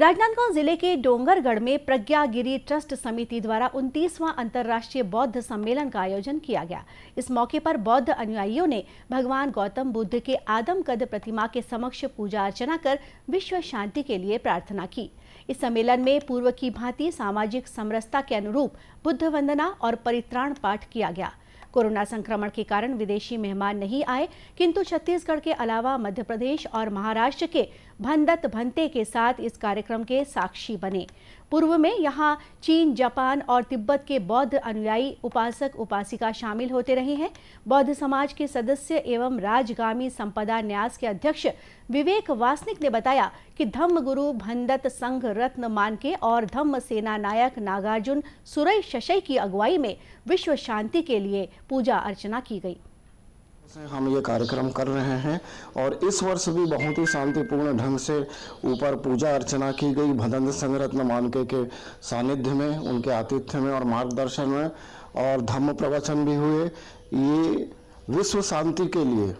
राजनांदगांव जिले के डोंगरगढ़ में प्रज्ञागिरी ट्रस्ट समिति द्वारा 29वां अंतर्राष्ट्रीय बौद्ध सम्मेलन का आयोजन किया गया इस मौके पर बौद्ध अनुयायियों ने भगवान गौतम बुद्ध के आदमकद प्रतिमा के समक्ष पूजा अर्चना कर विश्व शांति के लिए प्रार्थना की इस सम्मेलन में पूर्व की भांति सामाजिक समरसता के अनुरूप बुद्ध वंदना और परित्राण पाठ किया गया कोरोना संक्रमण के कारण विदेशी मेहमान नहीं आए किंतु छत्तीसगढ़ के अलावा मध्य प्रदेश और महाराष्ट्र के भंदत भंते के साथ इस कार्यक्रम के साक्षी बने पूर्व में यहाँ चीन जापान और तिब्बत के बौद्ध अनुयायी उपासक उपासिका शामिल होते रहे हैं बौद्ध समाज के सदस्य एवं राजगामी संपदा न्यास के अध्यक्ष विवेक वासनिक ने बताया कि धम्म गुरु भंडत संघ रत्न मानके और धम्म सेना नायक नागार्जुन सुरई शशय की अगुवाई में विश्व शांति के लिए पूजा अर्चना की गई से हम ये कार्यक्रम कर रहे हैं और इस वर्ष भी बहुत ही शांतिपूर्ण ढंग से ऊपर पूजा अर्चना की गई भदंत संगरत्न मानके के सानिध्य में उनके आतिथ्य में और मार्गदर्शन में और धम्म प्रवचन भी हुए ये विश्व शांति के लिए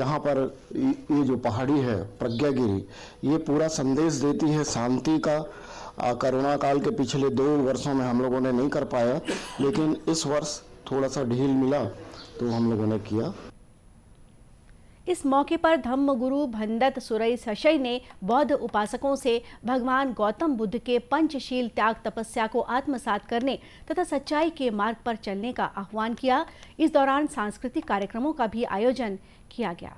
यहाँ पर ये जो पहाड़ी है प्रज्ञागिरी ये पूरा संदेश देती है शांति का कोरोना काल के पिछले दो वर्षों में हम लोगों ने नहीं कर पाया लेकिन इस वर्ष थोड़ा सा ढील मिला तो हम लोगों ने किया इस मौके पर धम्म गुरु भंडत सुरई सशय ने बौद्ध उपासकों से भगवान गौतम बुद्ध के पंचशील त्याग तपस्या को आत्मसात करने तथा सच्चाई के मार्ग पर चलने का आह्वान किया इस दौरान सांस्कृतिक कार्यक्रमों का भी आयोजन किया गया